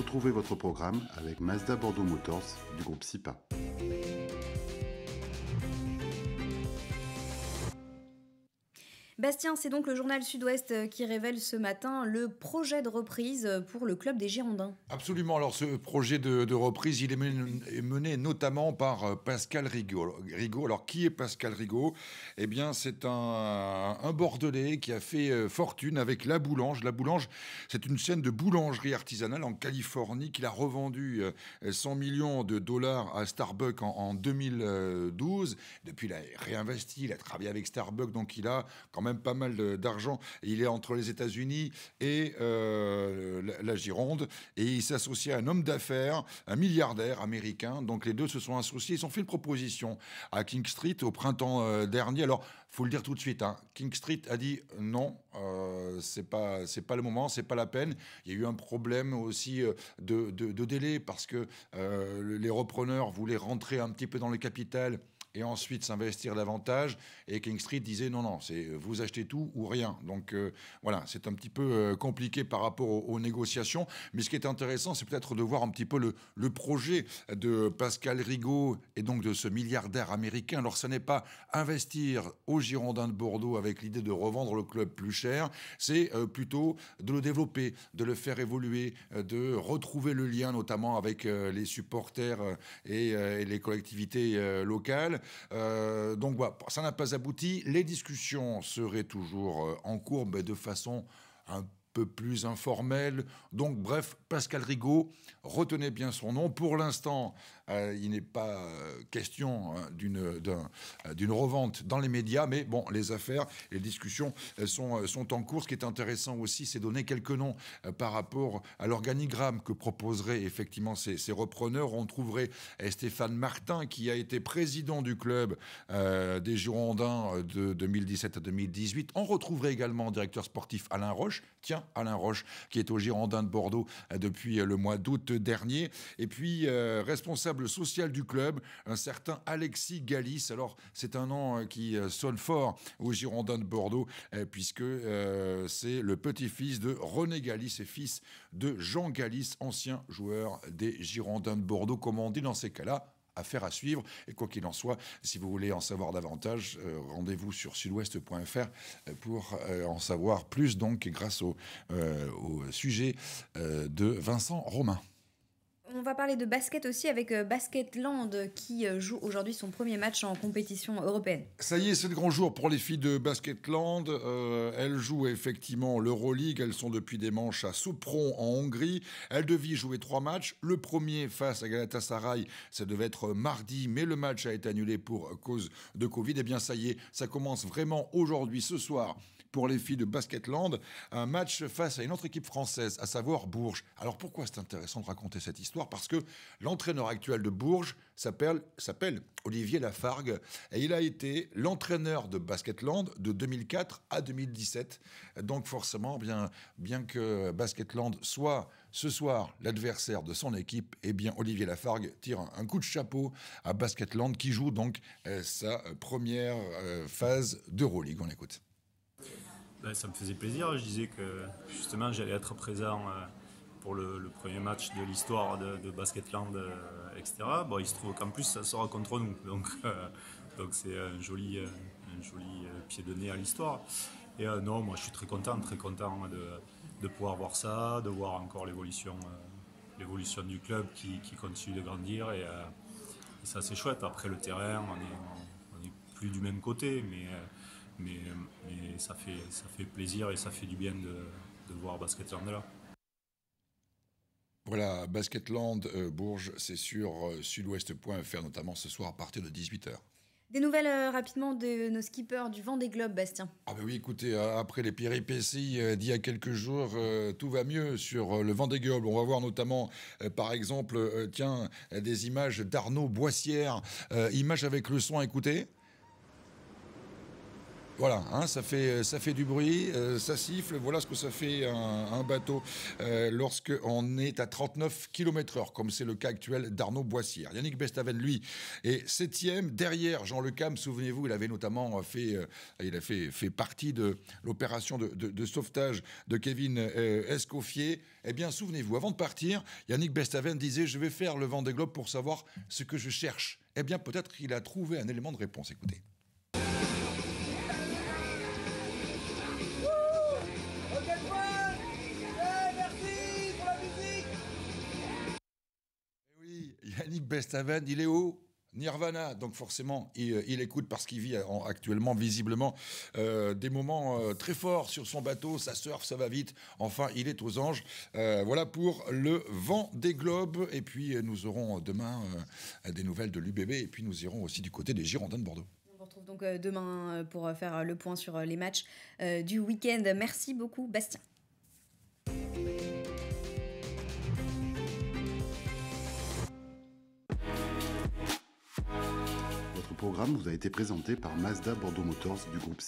Retrouvez votre programme avec Mazda Bordeaux Motors du groupe SIPA. Bastien, c'est donc le journal Sud-Ouest euh, qui révèle ce matin le projet de reprise euh, pour le club des Girondins. Absolument. Alors ce projet de, reprise, il est mené, notamment par euh, Pascal Rigaud. Rigaud. Alors qui est Pascal Rigaud Eh bien, c'est un, Bordelais qui a fait fortune avec La Boulange. La Boulange, c'est une chaîne de boulangerie artisanale en Californie qu'il a revendue 100 millions de dollars à Starbucks en, en 2012. Depuis, il a réinvesti, il a travaillé avec Starbucks, donc il a quand même pas mal d'argent. Il est entre les États-Unis et euh, la, Gironde. Et il s'associe à un homme d'affaires, un milliardaire américain. Donc les deux se sont associés. Ils ont fait une proposition à King Street au printemps euh, dernier. Alors, faut le dire tout de suite, hein. King Street a dit non, euh, c'est pas c'est pas le moment, c'est pas la peine. Il y a eu un problème aussi de, de, de délai parce que les repreneurs voulaient rentrer un petit peu dans le capital et ensuite s'investir davantage. Et King Street disait non, non, c'est euh, vous achetez tout ou rien. Donc euh, voilà, c'est un petit peu euh, compliqué par rapport aux, négociations. Mais ce qui est intéressant, c'est peut-être de voir un petit peu le, projet de Pascal Rigaud et donc de ce milliardaire américain. Alors ce n'est pas investir au Girondins de Bordeaux avec l'idée de revendre le club plus cher, c'est plutôt de le développer, de le faire évoluer, de retrouver le lien notamment avec les supporters et les collectivités locales euh, donc voilà, ça n'a pas abouti. Les discussions seraient toujours euh, en cours, mais de façon un peu plus informel. Donc, bref, Pascal Rigaud, retenez bien son nom. Pour l'instant, euh, il n'est pas euh, question hein, euh, d'une revente dans les médias, mais bon, les affaires, les discussions sont, sont en cours. Ce qui est intéressant aussi, c'est donner quelques noms par rapport à l'organigramme que proposeraient effectivement ces, repreneurs. On trouverait Stéphane Martin, qui a été président du club des Girondins de 2017 à 2018. On retrouverait également directeur sportif Alain Roche. Tiens, Alain Roche, qui est au Girondin de Bordeaux euh, depuis euh, le mois d'août dernier. Et puis, euh, responsable social du club, un certain Alexis Galis. Alors, c'est un nom qui sonne fort aux Girondins de Bordeaux, puisque c'est le petit-fils de René Galis et fils de Jean Galis, ancien joueur des Girondins de Bordeaux, comme on dit dans ces cas-là, affaire à suivre. Et quoi qu'il en soit, si vous voulez en savoir davantage, euh, rendez-vous sur sudouest.fr euh, pour euh, en savoir plus, donc grâce au sujet de Vincent Romain on va parler de basket aussi avec euh, Basketland qui euh, joue aujourd'hui son premier match en compétition européenne. Ça y est, c'est le grand jour pour les filles de Basketland. Euh, elles jouent effectivement l'Euroleague. Elles sont depuis des manches à Sopron en Hongrie. Elles devaient jouer trois matchs. Le premier face à Galatasaray, ça devait être mardi, mais le match a été annulé pour cause de Covid. Eh bien, ça y est, ça commence vraiment aujourd'hui, ce soir pour les filles de Basketland, un match face à une autre équipe française, à savoir Bourges. Alors pourquoi c'est intéressant de raconter cette histoire Parce que l'entraîneur actuel de Bourges s'appelle, Olivier Lafargue et il a été l'entraîneur de Basketland de 2004 à 2017. Donc forcément, bien, bien que Basketland soit ce soir l'adversaire de son équipe, eh bien Olivier Lafargue tire un, coup de chapeau à Basketland qui joue donc euh, sa première phase euh, phase d'Euroleague. On écoute. Bah, ça me faisait plaisir. Je disais que justement j'allais être présent euh, pour le, premier match de l'histoire de, Basketland, euh, etc. Bon, il se trouve qu'en plus ça sera contre nous, donc euh, donc c'est un joli, un joli pied de nez à l'histoire. Et non, moi je suis très content, très content de, pouvoir voir ça, de voir encore l'évolution l'évolution du club qui, continue de grandir et, ça c'est chouette. Après le terrain, on n'est plus du même côté, mais euh, mais, ça, fait, ça fait plaisir et ça fait du bien de, de voir Basketland là. Voilà, Basketland, euh, Bourges, c'est sur euh, sudouest.fr, notamment ce soir à partir de 18h. Des nouvelles rapidement de nos skippers du vent des Bastien. Ah ben oui, écoutez, après les péripéties d'il y a quelques jours, tout va mieux sur le vent des On va voir notamment, par exemple, tiens, des images d'Arnaud Boissière, images avec le son écoutez. Voilà, hein, ça, fait, euh, ça fait du bruit, euh, ça siffle, voilà ce que ça fait un, bateau lorsqu'on euh, lorsque est à 39 km heure, comme c'est le cas actuel d'Arnaud Boissière. Yannick Bestaven, lui, est septième, derrière Jean Cam, souvenez-vous, il avait notamment fait, il a fait, fait partie de l'opération de, sauvetage de Kevin Escoffier. Eh bien, souvenez-vous, avant de partir, Yannick Bestaven disait, je vais faire le vent des globes pour savoir ce que je cherche. Eh bien, peut-être qu'il a trouvé un élément de réponse, écoutez. Bestaven, il est au Nirvana, donc forcément, il, euh, écoute parce qu'il vit euh, actuellement, visiblement, euh, des moments très forts sur son bateau, ça surfe, ça va vite, enfin, il est aux anges. voilà pour le vent des globes, et puis nous aurons demain des nouvelles de l'UBB, et puis nous irons aussi du côté des Girondins de Bordeaux On retrouve donc demain pour faire le point sur les matchs du week-end. Merci beaucoup, Bastien. Le programme vous a été présenté par Mazda Bordeaux Motors du groupe